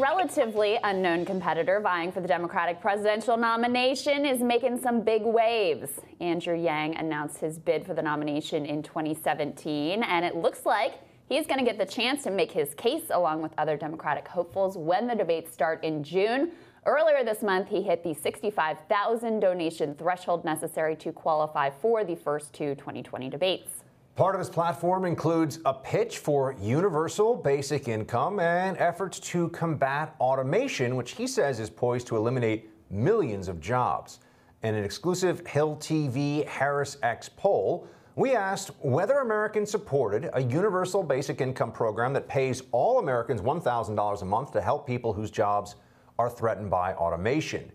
relatively unknown competitor vying for the Democratic presidential nomination is making some big waves. Andrew Yang announced his bid for the nomination in 2017, and it looks like he's going to get the chance to make his case along with other Democratic hopefuls when the debates start in June. Earlier this month, he hit the 65,000 donation threshold necessary to qualify for the first two 2020 debates. Part of his platform includes a pitch for universal basic income and efforts to combat automation, which he says is poised to eliminate millions of jobs. In an exclusive Hill TV Harris X poll, we asked whether Americans supported a universal basic income program that pays all Americans $1,000 a month to help people whose jobs are threatened by automation.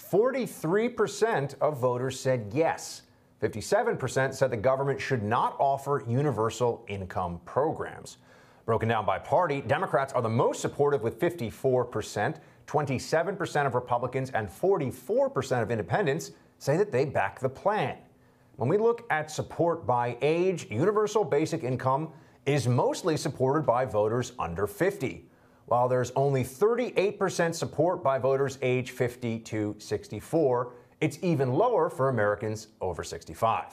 43% of voters said yes. 57% said the government should not offer universal income programs. Broken down by party, Democrats are the most supportive with 54%, 27% of Republicans, and 44% of independents say that they back the plan. When we look at support by age, universal basic income is mostly supported by voters under 50, while there's only 38% support by voters age 50 to 64 it's even lower for Americans over 65.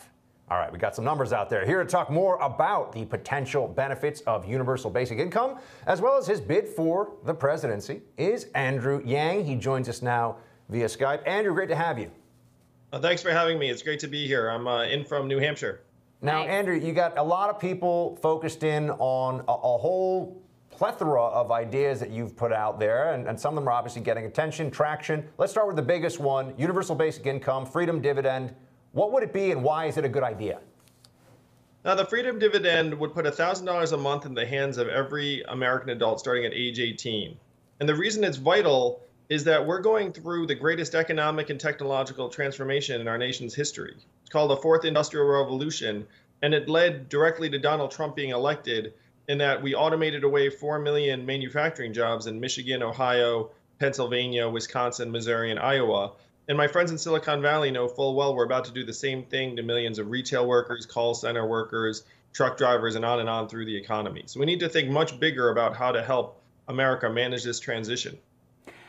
All right, we got some numbers out there. Here to talk more about the potential benefits of universal basic income, as well as his bid for the presidency, is Andrew Yang. He joins us now via Skype. Andrew, great to have you. Uh, thanks for having me. It's great to be here. I'm uh, in from New Hampshire. Now, Andrew, you got a lot of people focused in on a, a whole plethora of ideas that you've put out there, and, and some of them are obviously getting attention, traction. Let's start with the biggest one universal basic income, freedom dividend. What would it be, and why is it a good idea? Now, the Freedom Dividend would put $1,000 a month in the hands of every American adult starting at age 18. And the reason it's vital is that we're going through the greatest economic and technological transformation in our nation's history. It's called the Fourth Industrial Revolution, and it led directly to Donald Trump being elected in that we automated away 4 million manufacturing jobs in Michigan, Ohio, Pennsylvania, Wisconsin, Missouri, and Iowa. And my friends in Silicon Valley know full well we're about to do the same thing to millions of retail workers, call center workers, truck drivers, and on and on through the economy. So we need to think much bigger about how to help America manage this transition.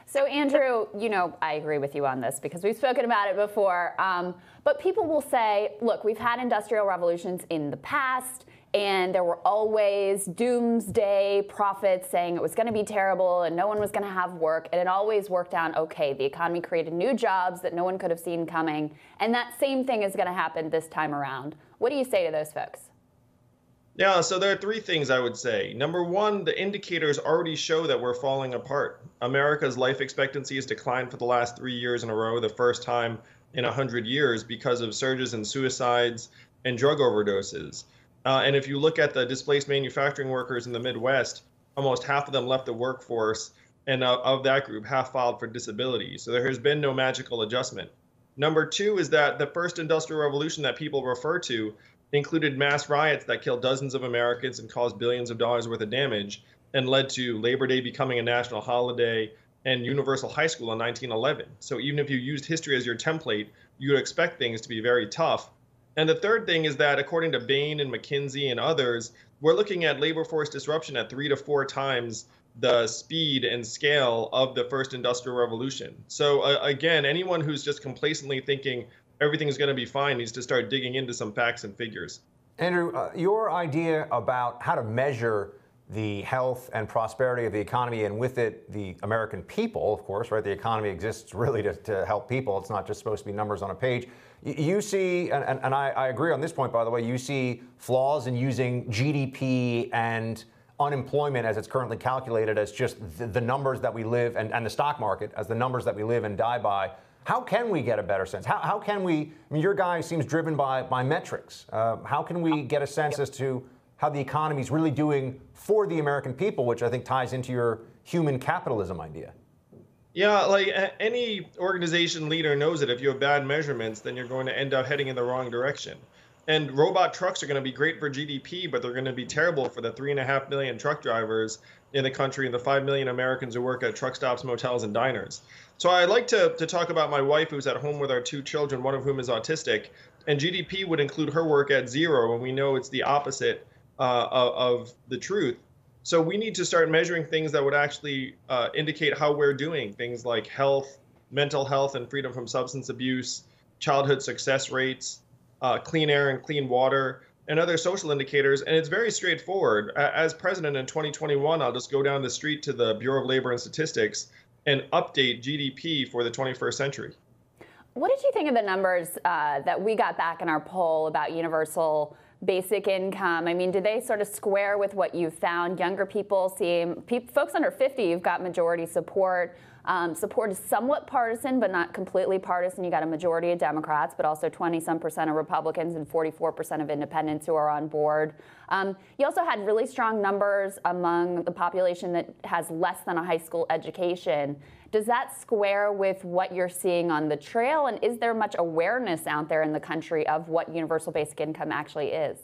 So, Andrew, you know, I agree with you on this because we've spoken about it before. Um, but people will say, look, we've had industrial revolutions in the past and there were always doomsday prophets saying it was going to be terrible and no one was going to have work and it always worked out okay the economy created new jobs that no one could have seen coming and that same thing is going to happen this time around what do you say to those folks yeah, so there are three things I would say. Number one, the indicators already show that we're falling apart. America's life expectancy has declined for the last three years in a row, the first time in 100 years, because of surges in suicides and drug overdoses. Uh, and if you look at the displaced manufacturing workers in the Midwest, almost half of them left the workforce, and uh, of that group, half filed for disability. So there has been no magical adjustment. Number two is that the first industrial revolution that people refer to included mass riots that killed dozens of Americans and caused billions of dollars worth of damage and led to Labor Day becoming a national holiday and universal high school in 1911. So even if you used history as your template, you would expect things to be very tough and the third thing is that, according to Bain and McKinsey and others, we're looking at labor force disruption at three to four times the speed and scale of the first industrial revolution. So, uh, again, anyone who's just complacently thinking everything is going to be fine needs to start digging into some facts and figures. Andrew, uh, your idea about how to measure the health and prosperity of the economy and with it the American people, of course, right? The economy exists really to, to help people. It's not just supposed to be numbers on a page. You see, and, and, and I, I, agree on this point, by the way, you see flaws in using GDP and unemployment as it's currently calculated as just the, the numbers that we live and, and the stock market as the numbers that we live and die by. How can we get a better sense? How, how can we? I mean, your guy seems driven by, by metrics. Uh, how can we get a sense as to how the economy is really doing for the American people, which I think ties into your human capitalism idea. Yeah, like any organization leader knows that if you have bad measurements, then you're going to end up heading in the wrong direction. And robot trucks are going to be great for GDP, but they're going to be terrible for the three and a half million truck drivers in the country and the five million Americans who work at truck stops, motels, and diners. So I'd like to, to talk about my wife who's at home with our two children, one of whom is autistic, and GDP would include her work at zero, and we know it's the opposite uh, of, the truth. So we need to start measuring things that would actually uh, indicate how we're doing things like health, mental health, and freedom from substance abuse, childhood success rates, uh, clean air and clean water, and other social indicators. And it's very straightforward. As president in 2021, I'll just go down the street to the Bureau of Labor and Statistics and update GDP for the 21st century. What did you think of the numbers uh, that we got back in our poll about universal basic income? I mean, do they sort of square with what you've found? Younger people seem, pe- folks under 50, you've got majority support. Um, support is somewhat partisan, but not completely partisan. You got a majority of Democrats, but also 20 some percent of Republicans and 44 percent of independents who are on board. Um, you also had really strong numbers among the population that has less than a high school education. Does that square with what you're seeing on the trail? And is there much awareness out there in the country of what universal basic income actually is?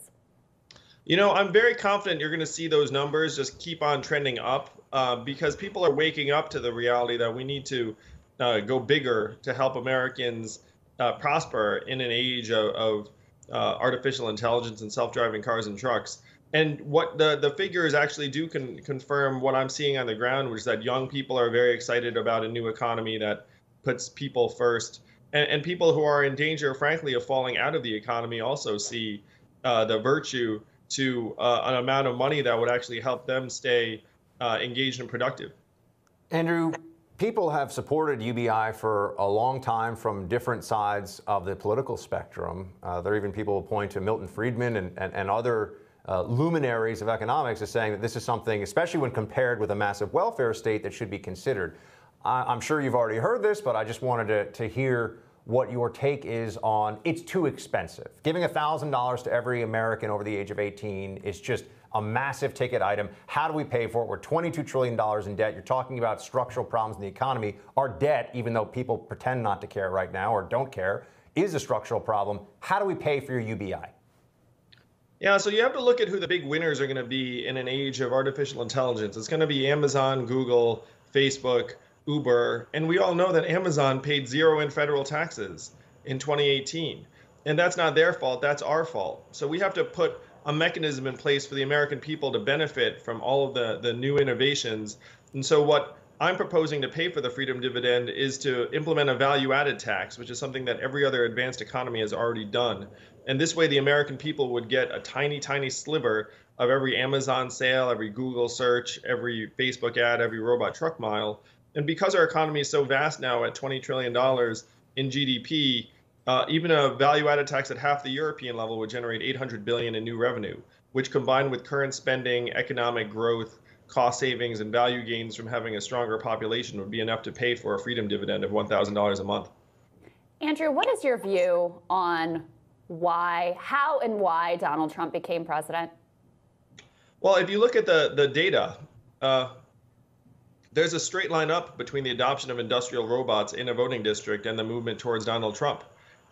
You know, I'm very confident you're going to see those numbers just keep on trending up uh, because people are waking up to the reality that we need to uh, go bigger to help Americans uh, prosper in an age of, of uh, artificial intelligence and self driving cars and trucks and what the the figures actually do con- confirm what I'm seeing on the ground, which is that young people are very excited about a new economy that puts people first, and, and people who are in danger, frankly, of falling out of the economy also see uh, the virtue to uh, an amount of money that would actually help them stay uh, engaged and productive. Andrew, people have supported UBI for a long time from different sides of the political spectrum. Uh, there are even people who point to Milton Friedman and, and, and other uh, luminaries of economics is saying that this is something, especially when compared with a massive welfare state, that should be considered. I, am sure you've already heard this, but I just wanted to, to hear what your take is on it's too expensive. Giving $1,000 to every American over the age of 18 is just a massive ticket item. How do we pay for it? We're $22 trillion in debt. You're talking about structural problems in the economy. Our debt, even though people pretend not to care right now or don't care, is a structural problem. How do we pay for your UBI? Yeah, so you have to look at who the big winners are going to be in an age of artificial intelligence. It's going to be Amazon, Google, Facebook, Uber, and we all know that Amazon paid zero in federal taxes in 2018. And that's not their fault, that's our fault. So we have to put a mechanism in place for the American people to benefit from all of the, the new innovations. And so what I'm proposing to pay for the freedom dividend is to implement a value added tax, which is something that every other advanced economy has already done. And this way, the American people would get a tiny, tiny sliver of every Amazon sale, every Google search, every Facebook ad, every robot truck mile. And because our economy is so vast now at $20 trillion in GDP, uh, even a value-added tax at half the European level would generate 800 billion in new revenue, which combined with current spending, economic growth, cost savings and value gains from having a stronger population would be enough to pay for a freedom dividend of $1,000 a month. Andrew, what is your view on why, how, and why Donald Trump became president? Well, if you look at the the data, uh, there's a straight line up between the adoption of industrial robots in a voting district and the movement towards Donald Trump.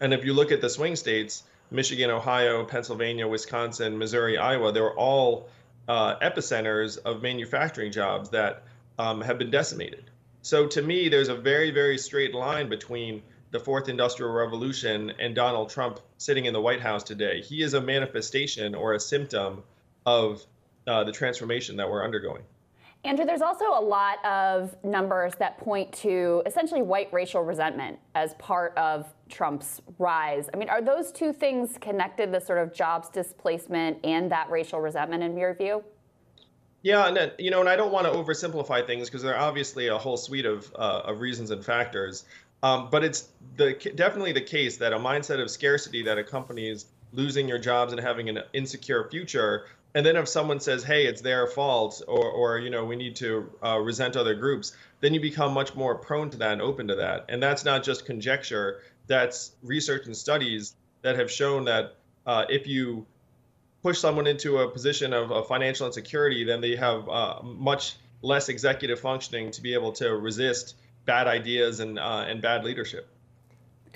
And if you look at the swing states, Michigan, Ohio, Pennsylvania, Wisconsin, Missouri, Iowa, they are all uh, epicenters of manufacturing jobs that um, have been decimated. So to me, there's a very, very straight line between the fourth industrial revolution and Donald Trump sitting in the White House today. He is a manifestation or a symptom of uh, the transformation that we're undergoing. Andrew, there's also a lot of numbers that point to essentially white racial resentment as part of Trump's rise. I mean, are those two things connected, the sort of jobs displacement and that racial resentment, in your view? Yeah, and uh, you know, and I don't want to oversimplify things because there are obviously a whole suite of, uh, of reasons and factors. Um, but it's the, definitely the case that a mindset of scarcity that accompanies losing your jobs and having an insecure future and then if someone says hey it's their fault or, or you know we need to uh, resent other groups then you become much more prone to that and open to that and that's not just conjecture that's research and studies that have shown that uh, if you push someone into a position of, of financial insecurity then they have uh, much less executive functioning to be able to resist bad ideas and, uh, and bad leadership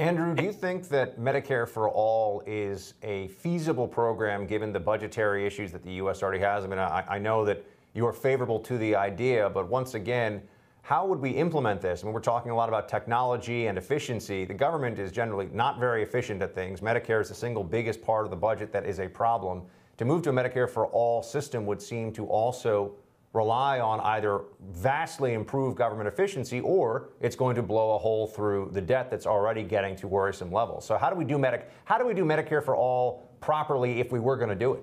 Andrew, do you think that Medicare for All is a feasible program given the budgetary issues that the U.S. already has? I mean, I, I know that you are favorable to the idea, but once again, how would we implement this? I mean, we're talking a lot about technology and efficiency. The government is generally not very efficient at things. Medicare is the single biggest part of the budget that is a problem. To move to a Medicare for all system would seem to also rely on either vastly improved government efficiency or it's going to blow a hole through the debt that's already getting to worrisome levels. So how do we do Medi- how do we do Medicare for all properly if we were going to do it?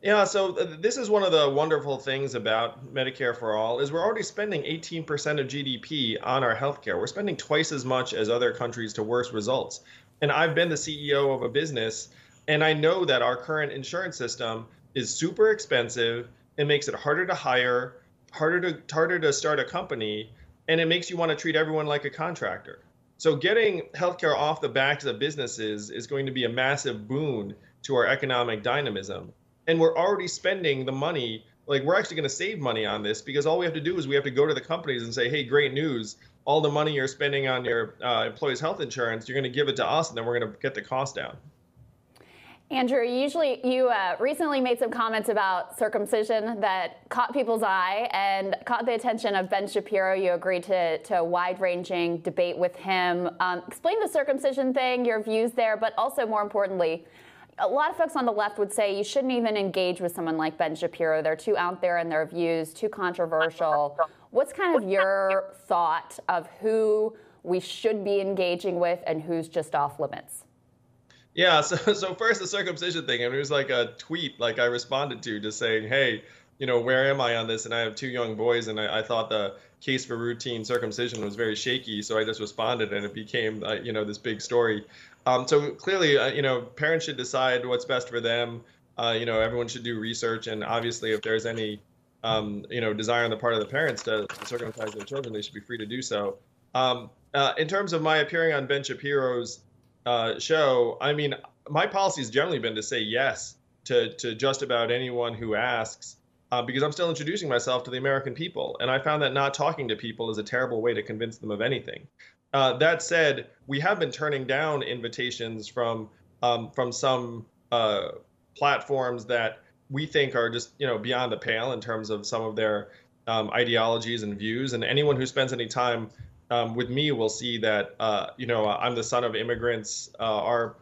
Yeah, so this is one of the wonderful things about Medicare for all is we're already spending 18% of GDP on our healthcare. We're spending twice as much as other countries to worse results. And I've been the CEO of a business and I know that our current insurance system is super expensive it makes it harder to hire, harder to harder to start a company, and it makes you want to treat everyone like a contractor. So getting healthcare off the backs of businesses is going to be a massive boon to our economic dynamism. And we're already spending the money, like we're actually going to save money on this because all we have to do is we have to go to the companies and say, "Hey, great news. All the money you're spending on your uh, employees' health insurance, you're going to give it to us and then we're going to get the cost down." Andrew, usually you uh, recently made some comments about circumcision that caught people's eye and caught the attention of Ben Shapiro. You agreed to, to a wide ranging debate with him. Um, explain the circumcision thing, your views there, but also more importantly, a lot of folks on the left would say you shouldn't even engage with someone like Ben Shapiro. They're too out there in their views, too controversial. What's kind of your thought of who we should be engaging with and who's just off limits? Yeah, so so first the circumcision thing, and it was like a tweet like I responded to, just saying, "Hey, you know, where am I on this?" And I have two young boys, and I, I thought the case for routine circumcision was very shaky, so I just responded, and it became uh, you know this big story. Um, so clearly, uh, you know, parents should decide what's best for them. Uh, you know, everyone should do research, and obviously, if there's any um, you know desire on the part of the parents to, to circumcise their children, they should be free to do so. Um, uh, in terms of my appearing on Ben Shapiro's uh, show, I mean, my policy has generally been to say yes to, to just about anyone who asks uh, because I'm still introducing myself to the American people. And I found that not talking to people is a terrible way to convince them of anything. Uh, that said, we have been turning down invitations from um, from some uh, platforms that we think are just you know beyond the pale in terms of some of their um, ideologies and views. And anyone who spends any time um, with me will see that uh, you know uh, I'm the son of immigrants. Uh, our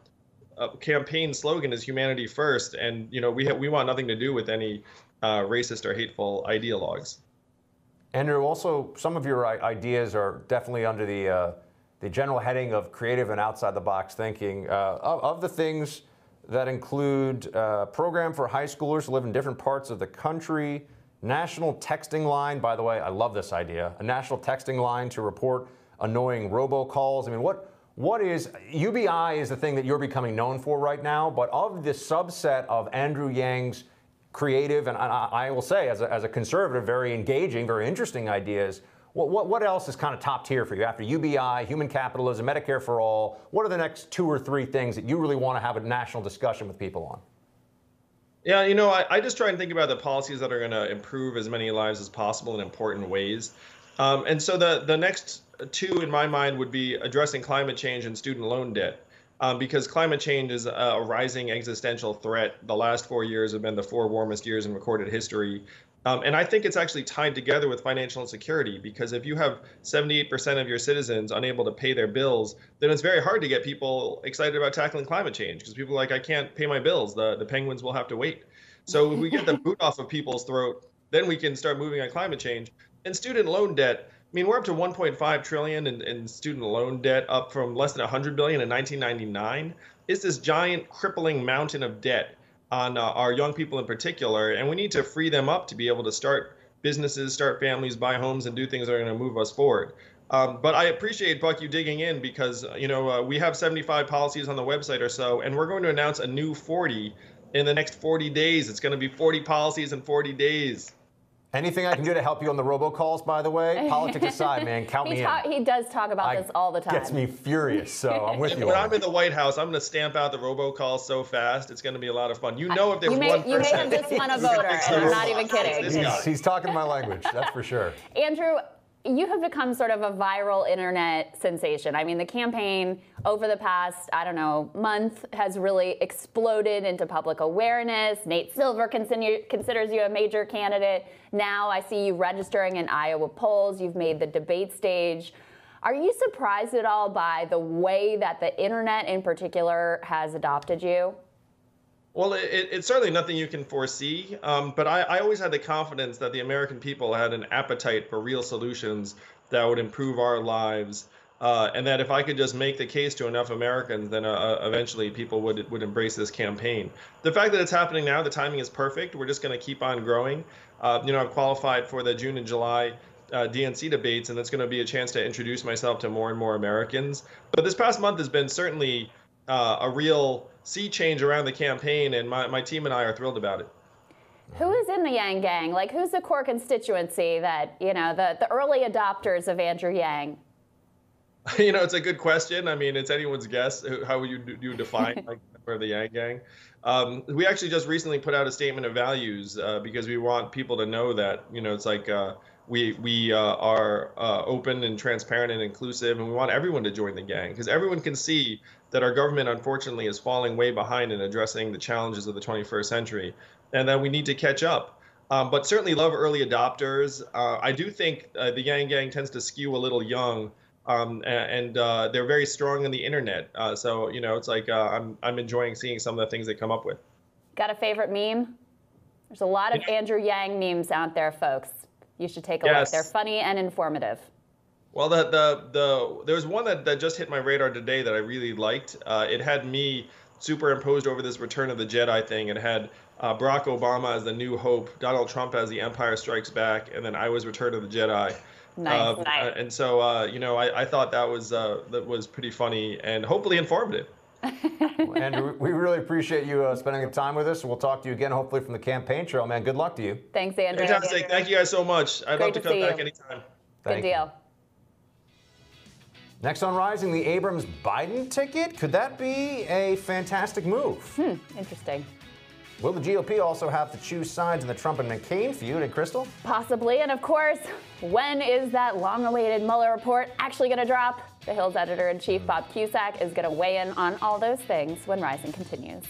uh, campaign slogan is humanity first, and you know we ha- we want nothing to do with any uh, racist or hateful ideologues. Andrew, also some of your ideas are definitely under the uh, the general heading of creative and outside the box thinking. Of, of, the things that include a program for high schoolers who live in different parts of the country. National texting line, by the way, I love this idea. A national texting line to report annoying robocalls. I mean, what what is UBI is the thing that you're becoming known for right now, but of the subset of Andrew Yang's creative and I, I will say as a, as a conservative, very engaging, very interesting ideas. What, what, what else is kind of top tier for you after UBI, human capitalism, Medicare for all? What are the next two or three things that you really want to have a national discussion with people on? Yeah, you know, I, I just try and think about the policies that are going to improve as many lives as possible in important ways. Um, and so the, the next two in my mind would be addressing climate change and student loan debt. Um, because climate change is a rising existential threat. The last four years have been the four warmest years in recorded history. Um, and I think it's actually tied together with financial insecurity because if you have 78% of your citizens unable to pay their bills, then it's very hard to get people excited about tackling climate change because people are like, I can't pay my bills. The, the penguins will have to wait. So if we get the boot off of people's throat, then we can start moving on climate change. And student loan debt, I mean, we're up to 1.5 trillion in, in student loan debt, up from less than 100 billion in 1999. It's this giant crippling mountain of debt on uh, our young people in particular, and we need to free them up to be able to start businesses, start families, buy homes, and do things that are going to move us forward. Um, but I appreciate Buck you digging in because uh, you know uh, we have 75 policies on the website or so, and we're going to announce a new 40 in the next 40 days. It's going to be 40 policies in 40 days. Anything I can do to help you on the robocalls, by the way? Politics aside, man, count he me ta- in. He does talk about I, this all the time. Gets me furious, so I'm with you. When I'm in the White House, I'm going to stamp out the robocalls so fast. It's going to be a lot of fun. You know, if there's you one you person, you just want a voter, and I'm not even kidding. He's, he's talking my language, that's for sure. Andrew, you have become sort of a viral internet sensation. I mean, the campaign over the past, I don't know, month has really exploded into public awareness. Nate Silver consider, considers you a major candidate. Now I see you registering in Iowa polls. You've made the debate stage. Are you surprised at all by the way that the internet in particular has adopted you? Well, it, it's certainly nothing you can foresee, um, but I, I, always had the confidence that the American people had an appetite for real solutions that would improve our lives, uh, and that if I could just make the case to enough Americans, then uh, uh eventually people would would embrace this campaign. The fact that it's happening now, the timing is perfect. We're just going to keep on growing. Uh, you know, I've qualified for the June and July uh, DNC debates, and that's going to be a chance to introduce myself to more and more Americans. But this past month has been certainly uh, a real sea change around the campaign, and my, my team and I are thrilled about it. Who is in the Yang Gang? Like, who's the core constituency that, you know, the, the early adopters of Andrew Yang? You know, it's a good question. I mean, it's anyone's guess how you, you define like, the Yang Gang. Um, we actually just recently put out a statement of values uh, because we want people to know that, you know, it's like, uh, we we uh, are uh, open and transparent and inclusive, and we want everyone to join the gang because everyone can see that our government, unfortunately, is falling way behind in addressing the challenges of the 21st century, and that we need to catch up. Um, but certainly, love early adopters. Uh, I do think uh, the Yang Gang tends to skew a little young. Um, and uh, they're very strong on the internet, uh, so you know it's like I'm I'm enjoying seeing some of the things they come up with. Got a favorite meme? There's a lot of yeah. Andrew Yang memes out there, folks. You should take a yes. look. They're funny and informative. Well, the, the, the, there was one that, that just hit my radar today that I really liked. Uh, it had me superimposed over this Return of the Jedi thing. It had uh, Barack Obama as the New Hope, Donald Trump as the Empire Strikes Back, and then I was Return of the Jedi. Nice, uh, nice. Uh, and so, uh, you know, I, I thought that was uh, that was pretty funny and hopefully informative. Andrew, we really appreciate you uh, spending the time with us. We'll talk to you again, hopefully, from the campaign trail, man. Good luck to you. Thanks, Andrew. Fantastic. Thank you guys so much. I'd Great love to, to come back you. anytime. Thank Good deal. You. Next on Rising, the Abrams Biden ticket. Could that be a fantastic move? Hmm, interesting. Will the GOP also have to choose sides in the Trump and McCain feud? And Crystal? Possibly. And of course, when is that long awaited Mueller report actually going to drop? The Hill's editor in chief, Bob Cusack, is going to weigh in on all those things when Rising continues.